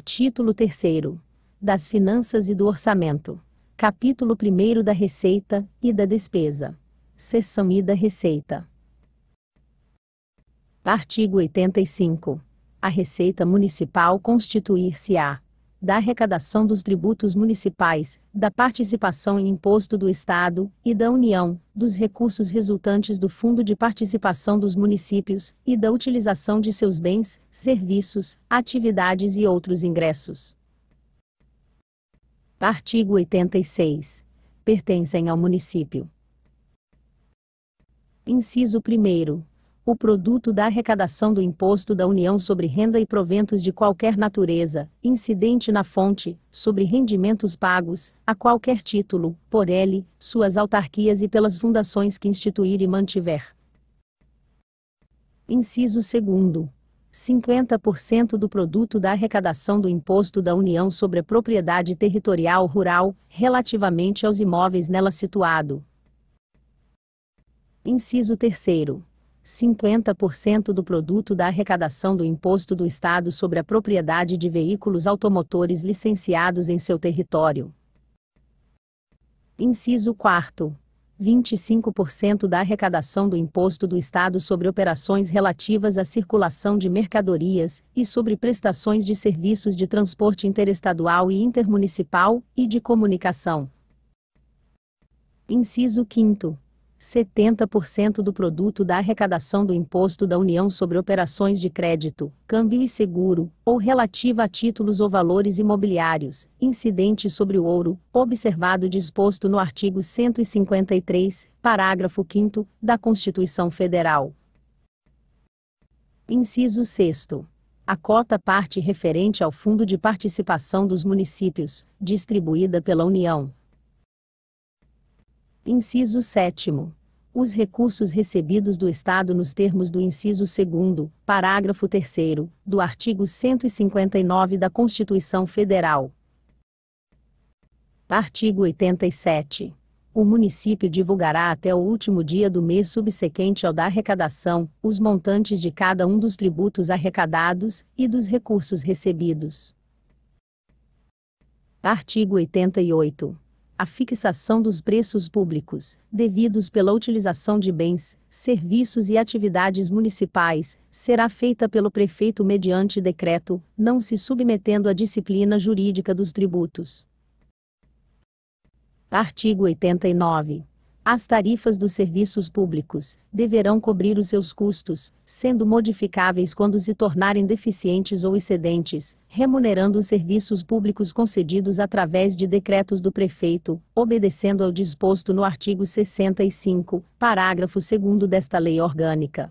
Título 3 Das Finanças e do Orçamento. Capítulo 1 da Receita e da Despesa. Seção I da Receita. Artigo 85. A Receita Municipal constituir-se-á da arrecadação dos tributos municipais, da participação em imposto do Estado e da União, dos recursos resultantes do Fundo de Participação dos Municípios e da utilização de seus bens, serviços, atividades e outros ingressos. Artigo 86. Pertencem ao município. Inciso 1 o produto da arrecadação do imposto da União sobre renda e proventos de qualquer natureza, incidente na fonte, sobre rendimentos pagos, a qualquer título, por ele, suas autarquias e pelas fundações que instituir e mantiver. Inciso 2. 50% do produto da arrecadação do Imposto da União sobre a Propriedade Territorial Rural, relativamente aos imóveis nela situado. Inciso 3 50% do produto da arrecadação do Imposto do Estado sobre a propriedade de veículos automotores licenciados em seu território. Inciso 4. 25% da arrecadação do Imposto do Estado sobre operações relativas à circulação de mercadorias e sobre prestações de serviços de transporte interestadual e intermunicipal e de comunicação. Inciso 5. 70% do produto da arrecadação do Imposto da União sobre operações de crédito, câmbio e seguro, ou relativa a títulos ou valores imobiliários, incidente sobre o ouro, observado disposto no artigo 153, parágrafo 5 da Constituição Federal. Inciso 6 a cota parte referente ao Fundo de Participação dos Municípios, distribuída pela União, Inciso 7. Os recursos recebidos do Estado nos termos do inciso 2, parágrafo 3, do artigo 159 da Constituição Federal. Artigo 87. O município divulgará até o último dia do mês subsequente ao da arrecadação os montantes de cada um dos tributos arrecadados e dos recursos recebidos. Artigo 88 a fixação dos preços públicos, devidos pela utilização de bens, serviços e atividades municipais, será feita pelo prefeito mediante decreto, não se submetendo à disciplina jurídica dos tributos. Artigo 89. As tarifas dos serviços públicos deverão cobrir os seus custos, sendo modificáveis quando se tornarem deficientes ou excedentes, remunerando os serviços públicos concedidos através de decretos do prefeito, obedecendo ao disposto no artigo 65, parágrafo 2 desta lei orgânica.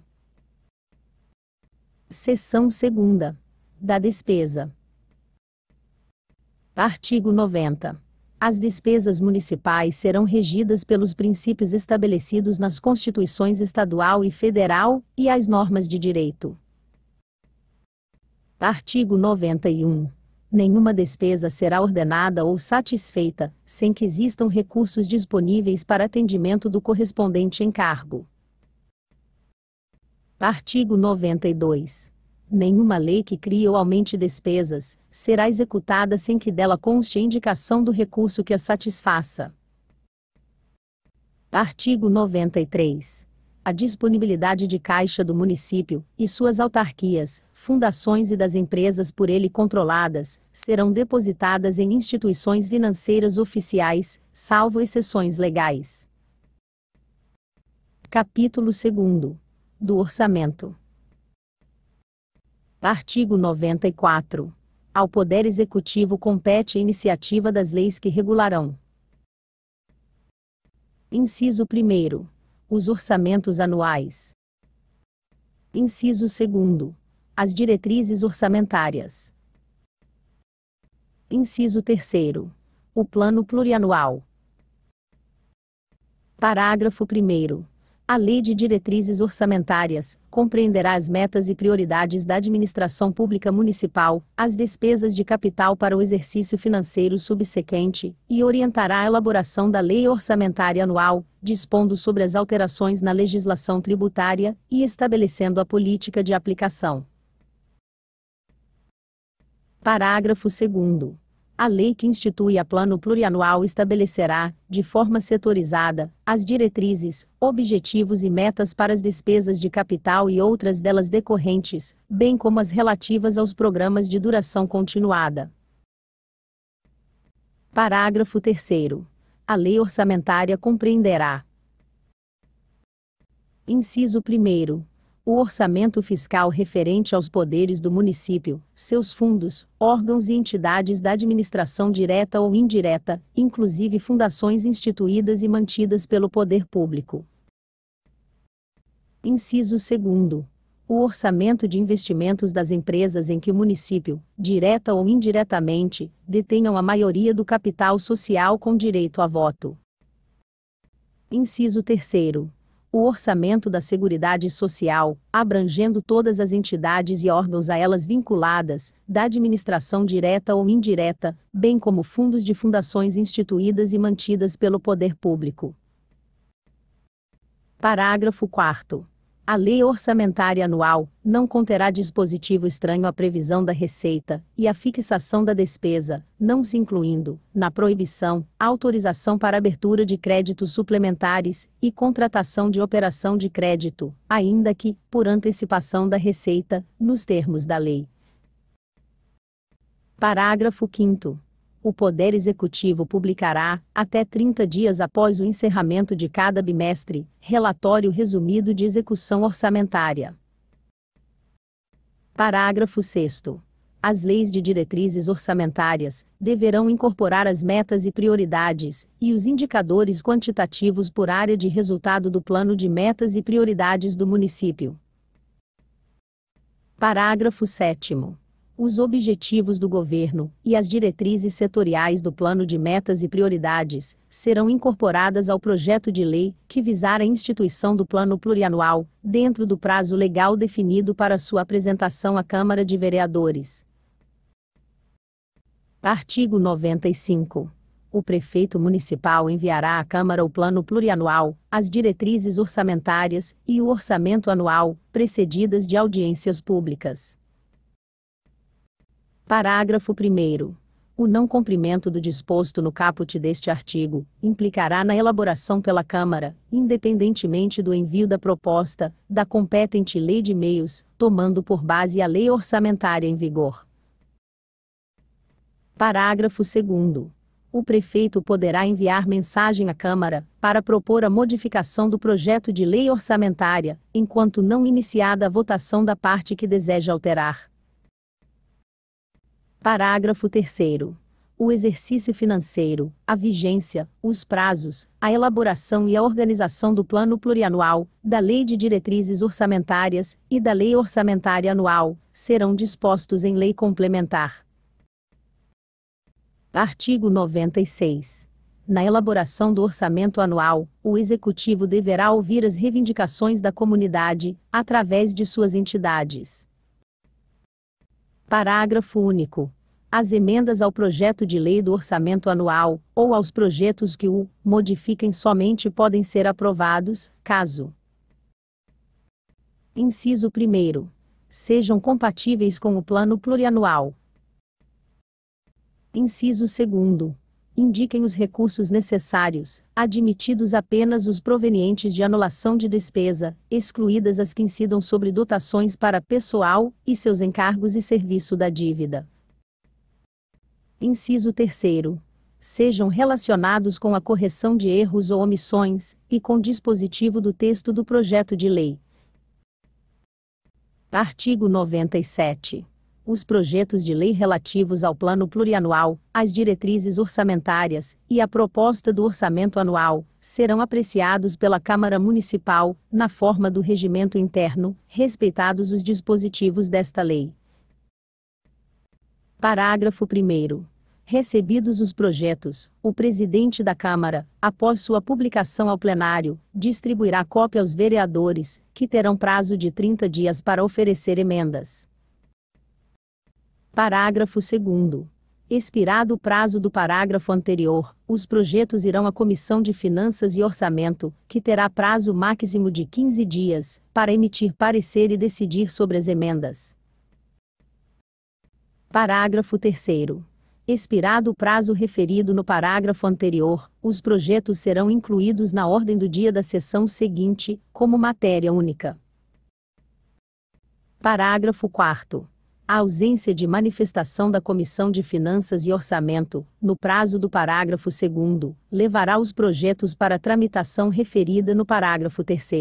Seção 2. Da despesa. Artigo 90. As despesas municipais serão regidas pelos princípios estabelecidos nas constituições estadual e federal e as normas de direito. Artigo 91. Nenhuma despesa será ordenada ou satisfeita sem que existam recursos disponíveis para atendimento do correspondente encargo. Artigo 92. Nenhuma lei que crie ou aumente despesas será executada sem que dela conste indicação do recurso que a satisfaça. Artigo 93. A disponibilidade de caixa do município e suas autarquias, fundações e das empresas por ele controladas serão depositadas em instituições financeiras oficiais, salvo exceções legais. Capítulo 2 do Orçamento. Artigo 94. Ao Poder Executivo compete a iniciativa das leis que regularão. Inciso 1. Os orçamentos anuais. Inciso 2. As diretrizes orçamentárias. Inciso 3. O Plano Plurianual. Parágrafo 1. A Lei de Diretrizes Orçamentárias compreenderá as metas e prioridades da administração pública municipal, as despesas de capital para o exercício financeiro subsequente e orientará a elaboração da Lei Orçamentária Anual, dispondo sobre as alterações na legislação tributária e estabelecendo a política de aplicação. Parágrafo 2 a lei que institui a plano plurianual estabelecerá, de forma setorizada, as diretrizes, objetivos e metas para as despesas de capital e outras delas decorrentes, bem como as relativas aos programas de duração continuada. Parágrafo 3 A lei orçamentária compreenderá Inciso 1 o orçamento fiscal referente aos poderes do município, seus fundos, órgãos e entidades da administração direta ou indireta, inclusive fundações instituídas e mantidas pelo poder público. Inciso 2 o orçamento de investimentos das empresas em que o município, direta ou indiretamente, detenham a maioria do capital social com direito a voto. Inciso 3 o orçamento da Seguridade Social, abrangendo todas as entidades e órgãos a elas vinculadas, da administração direta ou indireta, bem como fundos de fundações instituídas e mantidas pelo poder público. Parágrafo 4 a Lei Orçamentária Anual não conterá dispositivo estranho à previsão da receita e à fixação da despesa, não se incluindo, na proibição, autorização para abertura de créditos suplementares e contratação de operação de crédito, ainda que, por antecipação da receita, nos termos da lei. Parágrafo 5 o Poder Executivo publicará, até 30 dias após o encerramento de cada bimestre, relatório resumido de execução orçamentária. Parágrafo 6. As leis de diretrizes orçamentárias deverão incorporar as metas e prioridades, e os indicadores quantitativos por área de resultado do plano de metas e prioridades do município. Parágrafo 7 os objetivos do governo e as diretrizes setoriais do Plano de Metas e Prioridades serão incorporadas ao projeto de lei que visar a instituição do Plano Plurianual, dentro do prazo legal definido para sua apresentação à Câmara de Vereadores. Artigo 95 o prefeito municipal enviará à Câmara o plano plurianual, as diretrizes orçamentárias e o orçamento anual, precedidas de audiências públicas. Parágrafo 1. O não cumprimento do disposto no caput deste artigo implicará na elaboração pela Câmara, independentemente do envio da proposta, da competente Lei de Meios, tomando por base a lei orçamentária em vigor. Parágrafo 2 o prefeito poderá enviar mensagem à Câmara para propor a modificação do projeto de lei orçamentária, enquanto não iniciada a votação da parte que deseja alterar. Parágrafo 3 o exercício financeiro, a vigência, os prazos, a elaboração e a organização do plano plurianual, da Lei de Diretrizes Orçamentárias e da Lei Orçamentária Anual serão dispostos em lei complementar. Artigo 96. Na elaboração do orçamento anual, o Executivo deverá ouvir as reivindicações da comunidade, através de suas entidades Parágrafo único. As emendas ao projeto de lei do orçamento anual, ou aos projetos que o modifiquem somente podem ser aprovados, caso. Inciso 1. Sejam compatíveis com o plano plurianual. Inciso 2 indiquem os recursos necessários, admitidos apenas os provenientes de anulação de despesa, excluídas as que incidam sobre dotações para pessoal e seus encargos e serviço da dívida. Inciso 3 sejam relacionados com a correção de erros ou omissões, e com dispositivo do texto do projeto de lei. Artigo 97 os projetos de lei relativos ao Plano Plurianual, as diretrizes orçamentárias e a proposta do orçamento anual serão apreciados pela Câmara Municipal, na forma do regimento interno, respeitados os dispositivos desta lei. Parágrafo 1. Recebidos os projetos, o presidente da Câmara, após sua publicação ao plenário, distribuirá cópia aos vereadores, que terão prazo de 30 dias para oferecer emendas. Parágrafo 2. Expirado o prazo do parágrafo anterior, os projetos irão à Comissão de Finanças e Orçamento, que terá prazo máximo de 15 dias, para emitir parecer e decidir sobre as emendas. Parágrafo 3. Expirado o prazo referido no parágrafo anterior, os projetos serão incluídos na ordem do dia da sessão seguinte, como matéria única. Parágrafo 4 a ausência de manifestação da Comissão de Finanças e Orçamento, no prazo do parágrafo 2, levará os projetos para tramitação referida no parágrafo 3.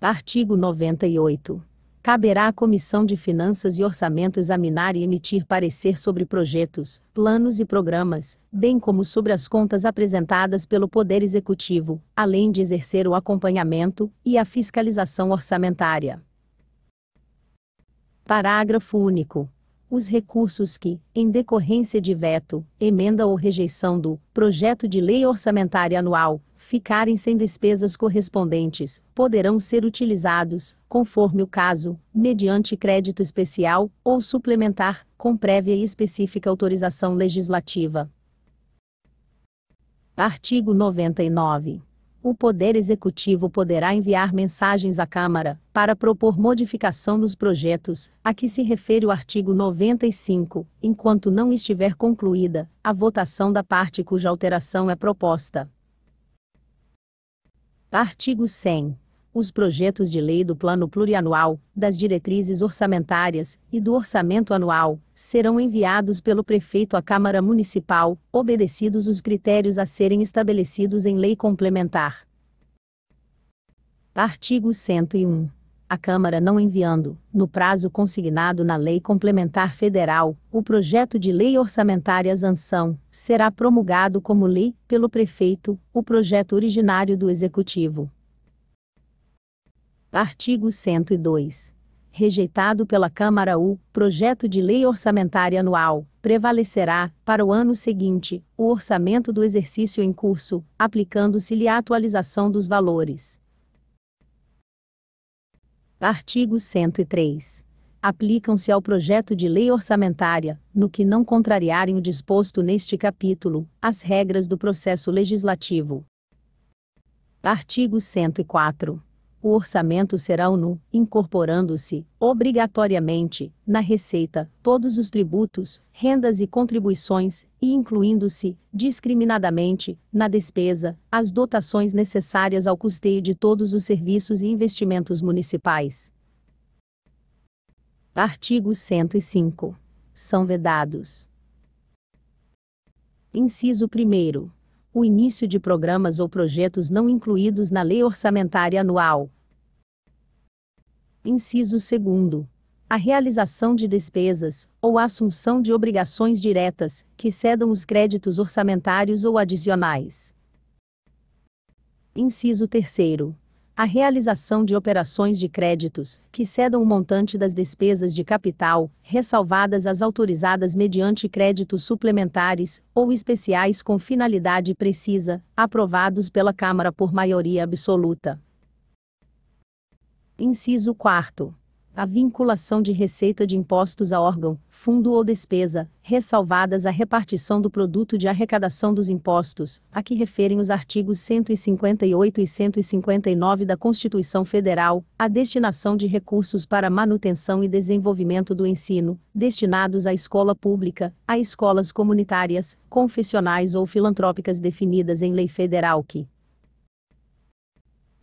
Artigo 98. Caberá à Comissão de Finanças e Orçamento examinar e emitir parecer sobre projetos, planos e programas, bem como sobre as contas apresentadas pelo Poder Executivo, além de exercer o acompanhamento e a fiscalização orçamentária. Parágrafo único. Os recursos que, em decorrência de veto, emenda ou rejeição do projeto de lei orçamentária anual, ficarem sem despesas correspondentes, poderão ser utilizados, conforme o caso, mediante crédito especial ou suplementar, com prévia e específica autorização legislativa. Artigo 99 o Poder Executivo poderá enviar mensagens à Câmara para propor modificação dos projetos a que se refere o artigo 95, enquanto não estiver concluída a votação da parte cuja alteração é proposta. Artigo 100 os projetos de lei do Plano Plurianual, das diretrizes orçamentárias e do Orçamento Anual serão enviados pelo prefeito à Câmara Municipal, obedecidos os critérios a serem estabelecidos em lei complementar. Artigo 101. A Câmara não enviando, no prazo consignado na Lei Complementar Federal, o projeto de lei orçamentária anção, será promulgado como lei, pelo prefeito, o projeto originário do Executivo. Artigo 102. Rejeitado pela Câmara o projeto de lei orçamentária anual, prevalecerá, para o ano seguinte, o orçamento do exercício em curso, aplicando-se-lhe a atualização dos valores. Artigo 103. Aplicam-se ao projeto de lei orçamentária, no que não contrariarem o disposto neste capítulo, as regras do processo legislativo. Artigo 104 o orçamento será o NU, incorporando-se, obrigatoriamente, na Receita, todos os tributos, rendas e contribuições, e incluindo-se, discriminadamente, na despesa, as dotações necessárias ao custeio de todos os serviços e investimentos municipais. Artigo 105. São vedados. Inciso 1 o início de programas ou projetos não incluídos na lei orçamentária anual. Inciso 2 a realização de despesas, ou a assunção de obrigações diretas, que cedam os créditos orçamentários ou adicionais. Inciso 3 a realização de operações de créditos, que cedam o montante das despesas de capital, ressalvadas as autorizadas mediante créditos suplementares ou especiais com finalidade precisa, aprovados pela Câmara por maioria absoluta. Inciso 4 a vinculação de receita de impostos a órgão, fundo ou despesa, ressalvadas a repartição do produto de arrecadação dos impostos, a que referem os artigos 158 e 159 da Constituição Federal, a destinação de recursos para manutenção e desenvolvimento do ensino, destinados à escola pública, a escolas comunitárias, confessionais ou filantrópicas definidas em lei federal que.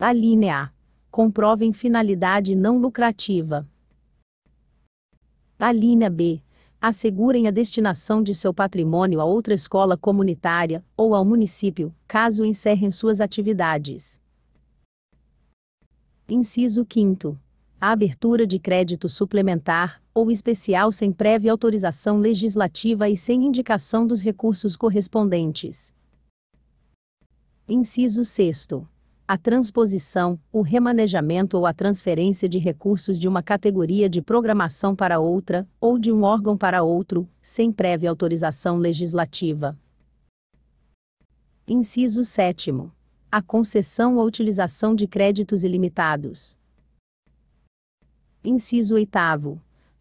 Alínea A comprovem finalidade não lucrativa. A linha B. Assegurem a destinação de seu patrimônio a outra escola comunitária ou ao município, caso encerrem suas atividades. Inciso 5. A abertura de crédito suplementar ou especial sem prévia autorização legislativa e sem indicação dos recursos correspondentes. Inciso 6 a transposição, o remanejamento ou a transferência de recursos de uma categoria de programação para outra, ou de um órgão para outro, sem prévia autorização legislativa. Inciso 7. A concessão ou utilização de créditos ilimitados. Inciso 8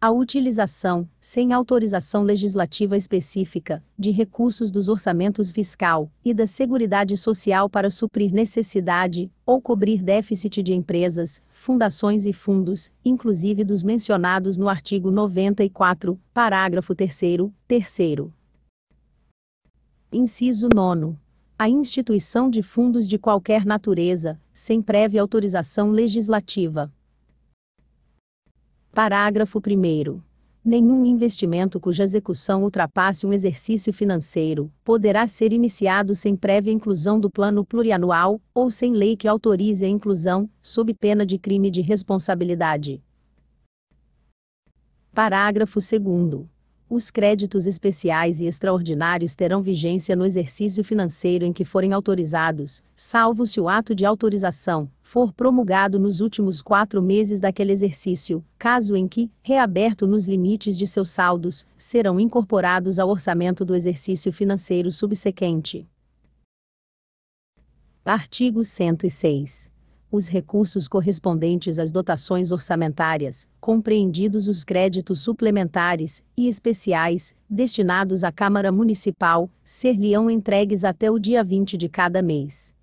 a utilização, sem autorização legislativa específica, de recursos dos orçamentos fiscal e da Seguridade Social para suprir necessidade ou cobrir déficit de empresas, fundações e fundos, inclusive dos mencionados no artigo 94, parágrafo 3 terceiro. Inciso 9 a instituição de fundos de qualquer natureza, sem prévia autorização legislativa. Parágrafo 1. Nenhum investimento cuja execução ultrapasse um exercício financeiro poderá ser iniciado sem prévia inclusão do plano plurianual ou sem lei que autorize a inclusão, sob pena de crime de responsabilidade. Parágrafo 2. Os créditos especiais e extraordinários terão vigência no exercício financeiro em que forem autorizados, salvo se o ato de autorização for promulgado nos últimos quatro meses daquele exercício, caso em que, reaberto nos limites de seus saldos, serão incorporados ao orçamento do exercício financeiro subsequente. Artigo 106 os recursos correspondentes às dotações orçamentárias, compreendidos os créditos suplementares e especiais destinados à Câmara Municipal, ser-lhe-ão entregues até o dia 20 de cada mês.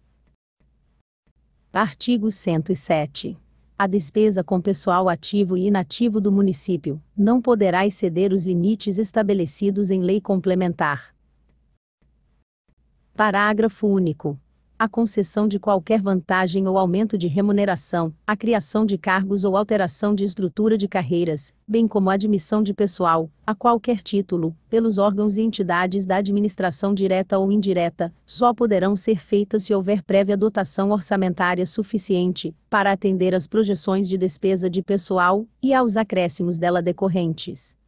Artigo 107. A despesa com pessoal ativo e inativo do município não poderá exceder os limites estabelecidos em lei complementar. Parágrafo único a concessão de qualquer vantagem ou aumento de remuneração, a criação de cargos ou alteração de estrutura de carreiras, bem como a admissão de pessoal, a qualquer título, pelos órgãos e entidades da administração direta ou indireta, só poderão ser feitas se houver prévia dotação orçamentária suficiente para atender às projeções de despesa de pessoal e aos acréscimos dela decorrentes.